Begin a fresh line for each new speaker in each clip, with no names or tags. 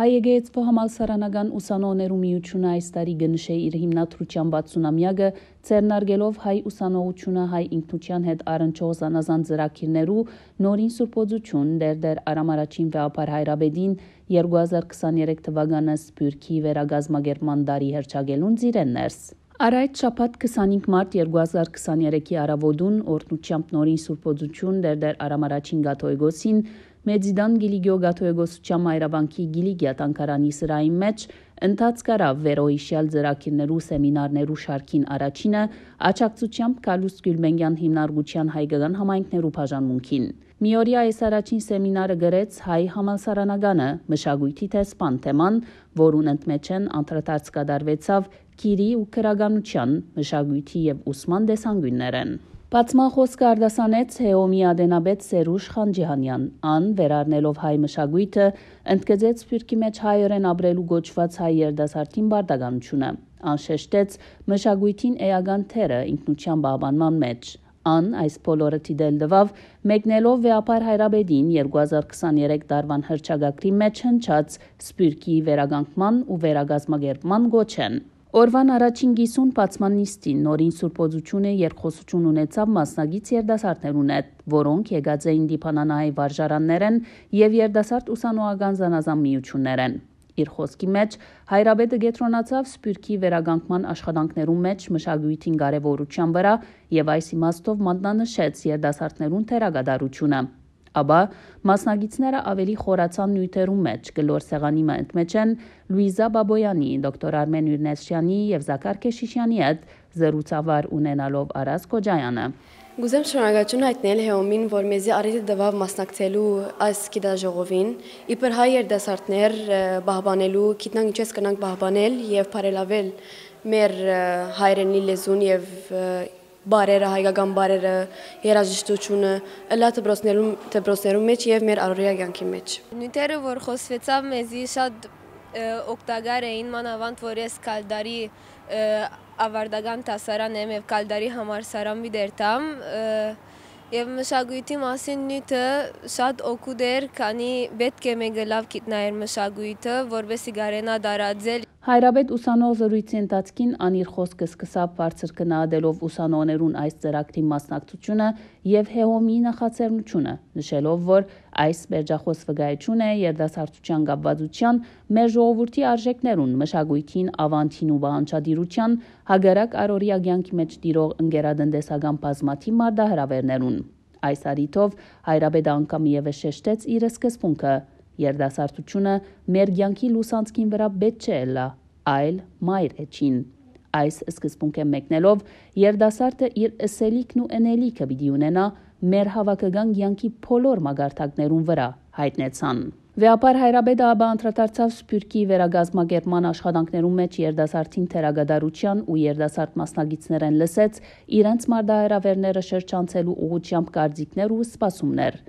Հայեգեյցփո համալսարանական ուսանողներու միությունը այս տարի գնշե իր հիմնադրության 60-ամյակը ցերնարգելով հայ ուսանողությունը հայ ինքնության հետ առնչող զանազան ծրագիրներու նորին սուրբոծություն դերդեր Արամ առաջին վեապար Հայրաբեդին 2023 թվականը Սփյուռքի վերագազմագերման դարի հերճագելուն ծիրեններս Արայդ շաբաթ 25 մարտ 2023-ի արավոդուն օրտնությամբ նորին սուրբոծություն դերդեր Արամ առաջին Գաթոյգոսին Մեծիդան Գիլիգիո Գաթոեգոսության Մայրաբանքի Գիլիգիա տանկարանի սրահի մեջ ընդհանց կարավ վերոիշյալ ծրագիրներու սեմինարներու շարքին առաջինը աճակցությամբ Կալուս Գյուլմենյան հիմնարկության հայկական համայնքներու բաժանմունքին։ Մի օրյա այս առաջին սեմինարը գրեց հայ համալսարանագանը մշակույթի տեսփան թեման, որուն ընդմեջ են անդրադարձ կատարվեցավ Կիրի ու քրագանության, մշակույթի եւ ուսման դեսանգույններեն։ Բացմախոսը արդասանեց Հեոմի Ադենաբեդ Սերուշ Խանջյանյան։ Ան վերառնելով հայ մշակույթը, ընդգծեց Սփյուռքի մեջ հայերեն ապրելու գոչված հայ երդասարտին բարդագանությունը։ Անշեշտեց մշակույթին էական թերը ինքնության բավանման մեջ։ Ան այս բոլորը դիտել դվավ մեկնելով վեապար հայրաբեդին 2023 տարվան հրճագակրի մեջ հնչած Սփյուռքի վերագանքման ու վերագազմագերման գոչեն։ Օրվան առաջին գիսուն բացման նիստին նորին սուրբոզություն է երկխոսություն ունեցավ մասնագից երդասարտներուն հետ, որոնք եկած էին դիփանանայի վարժարաններեն եւ երդասարտ ուսանողական զանազան միություններեն։ Իր խոսքի մեջ հայրաբեդը գետրոնացավ Սպյուրքի վերագանքման աշխատանքներում մեջ մշակույթին կարևորության վրա եւ այս իմաստով մատնանշեց երդասարտներուն թերագադարությունը։ Ապա մասնագետները ավելի խորացան նյութերում մեջ գլոր սեղանի մոտ մեջ են Լուիզա Բաբոյանի, դոկտոր Արմեն Յուրնեսյանի եւ Զակար Քեշիշյանի հետ զրուցավար ունենալով Արաս Կոջայանը։ Գուզեմ շնորհակալություն հայտնել Հեոմին, որ մեզի առիթը տվավ մասնակցելու այս գիտաժողովին, իբր հայ երդասարտներ բահբանելու, գիտնանք ինչպես կնանք բահբանել եւ բարելավել մեր հայրենի լեզուն եւ բարերը, հայկական բարերը, երաժշտությունը լա դպրոցներում դպրոցներում մեջ եւ մեր առօրյա կյանքի մեջ։ Նյութերը, որ խոսվեցավ մեզի շատ օգտակար էին մանավանդ որ ես կալդարի ավարդական տասարան եմ եւ կալդարի համալսարան մի դերտամ եւ մշակույթի մասին նյութը շատ օգուտ էր քանի պետք է մեգը լավ գիտնայր մշակույթը որովհետեւ գարենա դարաձել Հայրաբետ ուսանող զրույցի ընթացքին անիր խոսքը սկսավ բարձր գնահատելով ուսանողներուն այս ծրագրի մասնակցությունը եւ հեոմի նախաձեռնությունը, նշելով, որ այս բերջախոս վկայություն է երդասարտության գաբվածության մեր ժողովրդի արժեքներուն, մշակույթին, ավանդին ու բանջադիրության, հագարակ արորիա ցանկի մեջ դիրող ընկերադնդեսական բազմաթիվ մարդահրավերներուն։ Այս արիթով հայրաբետ անգամ եւս շեշտեց իր սկզբունքը երդասարտությունը մեր ցանկի լուսանցքին վրա բետ չէ լա այլ մայր էջին։ Այս սկզբունքը մեկնելով երդասարտը իր ըսելիքն ու ընելիքը պիտի ունենա մեր հավաքական կյանքի բոլոր մագարտակներուն վրա հայտնեցան։ Վեապար Հայրաբեդը ապա անդրադարձավ Սփյուռքի վերագազմագերման աշխատանքներում մեջ երդասարտին թերագադարության ու երդասարտ մասնագետներեն լսեց իրենց մարդահայրավերները շրջանցելու ուղությամբ կարծիքներ ու սպասումներ։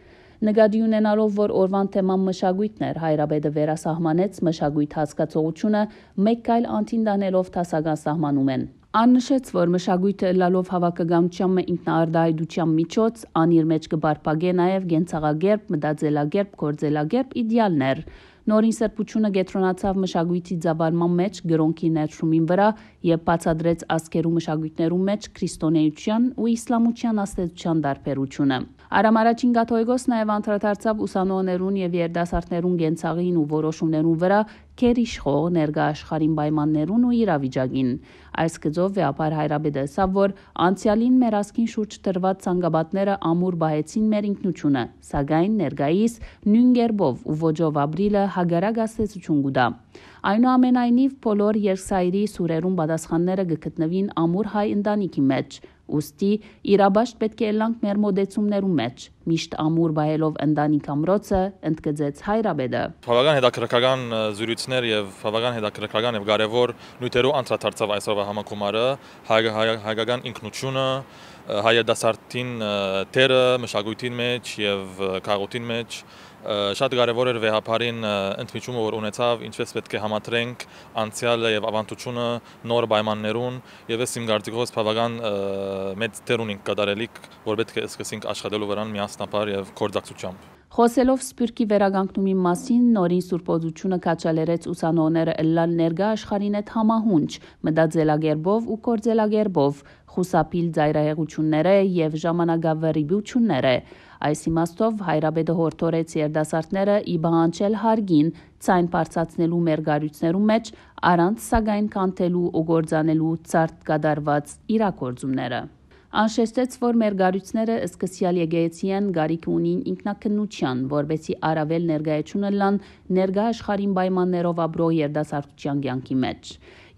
Նկատի ունենալով, որ օրվան թեման մշակույթն էր, Հայրաբեդը վերասահմանեց մշակույթ հասկացողությունը մեկ կայլ անտին դանելով տասական սահմանում են։ Աննշեց, որ մշակույթը լալով հավաքականությամբ ինքնաարդայդության միջոց ան իր մեջ կբարփագե նաև գենցաղագերբ, մտածելագերբ, գործելագերբ իդեալներ։ Նորին սրբությունը գետրոնացավ մշակույթի ձաբարման մեջ գրոնքի ներշումին վրա եւ բացադրեց ասկերու մշակույթներու մեջ քրիստոնեության ու իսլամության աստեցության դարբերությունը։ Արամ առաջին կաթողիկոս նաև անդրադարձավ ուսանողներուն եւ երդասարտներուն գենցաղին ու որոշումներուն վրա կեր իշխող ներգաաշխարհին պայմաններուն ու իրավիճակին։ Այս գծով վեապար հայրաբեդը սա, որ անցյալին մեր ասքին շուրջ դրված ցանգաբատները ամուր բահեցին մեր ինքնությունը, սակայն ներգայիս նույն գերբով ու ոճով ապրիլը հագարակ ասեցություն գուտա։ Այնուամենայնիվ բոլոր երսայրի սուրերուն պատասխանները գտնվին ամուր հայ ընտանիքի մեջ Ոստի իրաբաշտ պետք է ելանք մեր մոդեցումներում մեջ։ Միշտ ամուր բայելով ընտանիք ամրոցը ընդգծեց Հայրաբեդը։ Բավական հետաքրքրական զրույցներ եւ բավական հետաքրքրական եւ կարեւոր նյութերով անդրադարձավ այսօրվա համակոմարը հայկական ինքնությունը հայ դասարտին տերը մշակույթին մեջ եւ քաղաքին մեջ շատ կարևոր էր վեհապարին ընդմիջումը որ ունեցավ, ինչպես պետք է համատրենք անցյալը եւ ավանդությունը նոր պայմաններուն եւ ես իմ գարտիկոս բավական մեծ դեր ունենք կատարելիք, որ պետք է սկսենք աշխատելու վրան միասնապար եւ կորձակցությամբ։ Խոսելով Սպյուրքի վերագանքնումի մասին, նորին սուրպոզությունը կաչալերեց ուսանողները ըլլալ ներգա աշխարհին այդ համահունչ, մտածելագերբով ու կորձելագերբով, խուսափիլ ծայրահեղությունները եւ ժամանակավերիբությունները։ Այս իմաստով հայրաբեդը հորդորեց երդասարտները ի բանջել հարգին ցայն բարձացնելու մեր գարյուծներու մեջ առանց սակայն կանթելու ու գործանելու ցարտ կդարված իրակորձումները։ Անշեշտեց, որ մեր գարուցները սկսյալ եգեյցիեն գարիք ունին ինքնակնության, որբեցի արավել ներգայացումը լան ներգա աշխարհին պայմաններով ապրող երդասարտության կյանքի մեջ։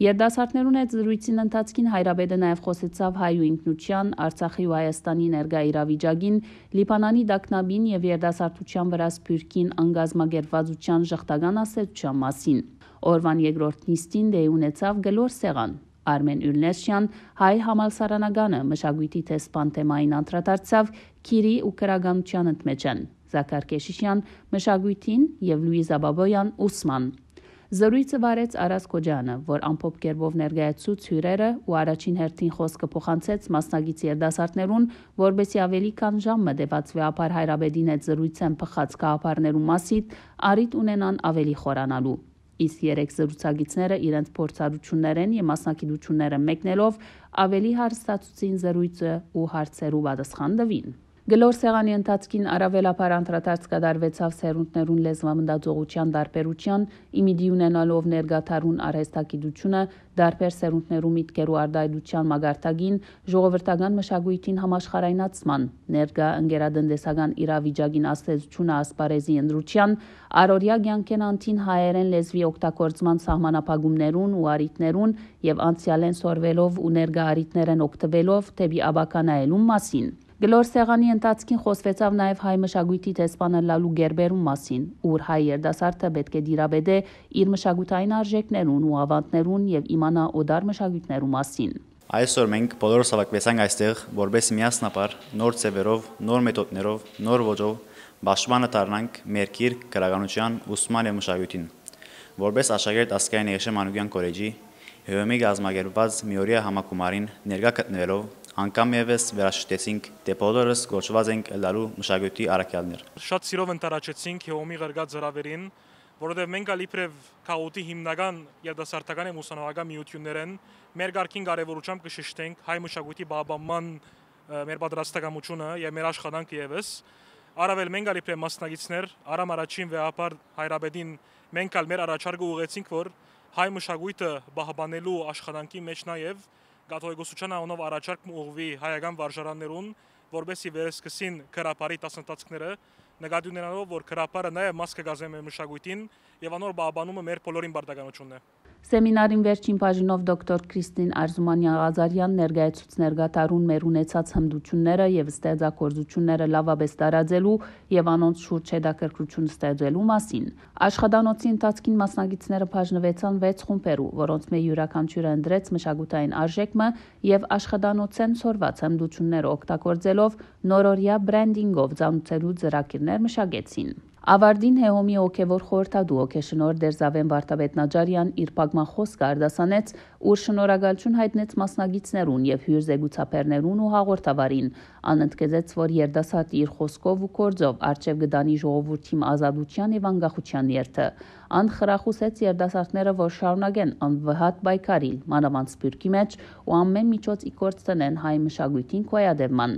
Երդասարտներուն այդ զրույցին ընթացքին Հայրաբեդը նաև խոսեցավ հայ ու ինքնության, Արցախի ու Հայաստանի ներկա իրավիճակին, Լիբանանի դակնաբին եւ երդասարտության վրա սփյուռքին անգազմագերվածության շղթական ասելության մասին։ Օրվան երկրորդ նիստին դե ունեցավ գլոր սեղան։ Արմեն Յուլնեսյան հայ համալսարանականը մշակույթի տեսփան թեմային անդրադարձավ քիրի ու քրագանության ընդմեջան Զաքար Կեշիշյան մշակույթին եւ Լուիզա Բաբոյան Ուսման Զրույցը վարեց Արաս Կոջյանը, որ ամփոփ կերպով ներկայացուց հյուրերը ու առաջին հերթին խոսքը փոխանցեց մասնագիծ երդասարտներուն, որբեսի ավելի քան ժամը դեպած վեապար Հայրաբեդին հետ զրույցեն փխած գաղափարներու մասիդ առիթ ունենան ավելի խորանալու իսկ երեք զրուցակիցները իրենց փորձառություններեն եւ մասնակցությունները մեկնելով ավելի հարստացուցին զրույցը ու հարցերու պատասխան տվին։ Գլոր սեղանի ընթացքին առավելաբար անդրադարձ կատարվեցավ սերունդներուն լեզվամնդաձողության դարբերության, իմիդի ունենալով ներգաթարուն արհեստագիտությունը, դարբեր սերունդներու միտքերու արդայդության մագարտագին, ժողովրդական մշակույթին համաշխարայնացման, ներգա ընկերադնդեսական իրավիճակին աստեցությունը ասպարեզի ընդրության, արորյա ցանկեն անտին հայերեն լեզվի օգտագործման սահմանապահումներուն ու արիտներուն եւ անցյալեն սորվելով ու ներգա արիտներեն օգտվելով թեպի աբականայելում մասին։ Գլոր սեղանի ընթացքին խոսվեցավ նաև հայ մշակույթի տեսփանը Լալու Գերբերու մասին, ուր հայ երդասարտը պետք է դիրաբեդե իր մշակութային արժեքներուն ու ավանդներուն եւ իմանա օդար մշակույթներու մասին։ Այսօր մենք բոլորս հավաքվեցանք այստեղ, որպես միասնապար նոր ծևերով, նոր մեթոդներով, նոր ոճով բաշխմանը դառնանք մեր քիրք քաղաքանության ուսման եւ մշակույթին։ Որպես աշակերտ ասկային Եշեմանուկյան կոլեջի ՀՄ-ի գազմագերված միօրյա համակոմարին ներկա գտնվելով անգամ եւս վերաշտեցինք դե բոլորս գործված ենք լալու մշակույթի առաքյալներ։ Շատ սիրով ընտարաչեցինք Հեոմի ղրգած հրավերին, որովհետև մենք ալիպրև քաուտի հիմնական եւ դասարտական եւ ուսանողական միություններն մեր ղարքին կարեւորությամբ կշեշտենք հայ մշակույթի բաբաման մեր պատրաստակամությունը եւ մեր աշխատանքը եւս Արավել մենք ալիպրե մասնագետներ Արամ Արաչին վեապար Հայրաբեդին մենք ալ մեր առաջարկը ուղեցինք որ հայ մշակույթը բահբանելու աշխատանքի մեջ նաեւ գաթողեգոսության անունով առաջարկ ուղղվի հայական վարժարաններուն, որբեսի վերսկսին քրապարի տասնտացքները, նկատի ունենալով, որ քրապարը նաև մաս կգազե մեր մշակույթին եւ անոր բաբանումը մեր բոլորին բարդականությունն է։ Սեմինարին վերջին բաժինով դոկտոր Քրիստին Արզումանյան-Ղազարյան ներկայացուցներ գտարուն մեր ունեցած հմդությունները եւ ստեղծագործությունները լավապես տարածելու եւ անոնց շուրջ հետաքրքրություն ստեղծելու մասին։ Աշխատանոցի ընթացքին մասնագետները բաժնվեցան 6 խումբերով, որոնց մեջ յուրաքանչյուրը ընդրեց մշակութային արժեքը եւ աշխատանոցեն ծորված հմդությունները օգտագործելով նորօրյա բրենդինգով ծանուցելու ծրագիրներ մշակեցին։ Ավարդին Հեհոմի ոգևոր խորհրդադու ոգեշնոր Դերզավեն Վարդավետ Նաջարյան իր պագմախոսքը արդասանեց, ուր շնորհակալություն հայտնեց մասնագետներուն եւ հյուր զեկուցաբերներուն ու հաղորդավարին, անընդգծեց, որ երդասատ իր խոսքով ու կորձով արժեվ գտանի ժողովրդի ազատության եւ անկախության երթը, անխրախուսեց երդասարտները, որ շարունակեն անվհատ պայքարին մանավանդ սպյուրքի մեջ ու ամեն միջոց ի կորցնեն հայ մշակույթին կոյադևման։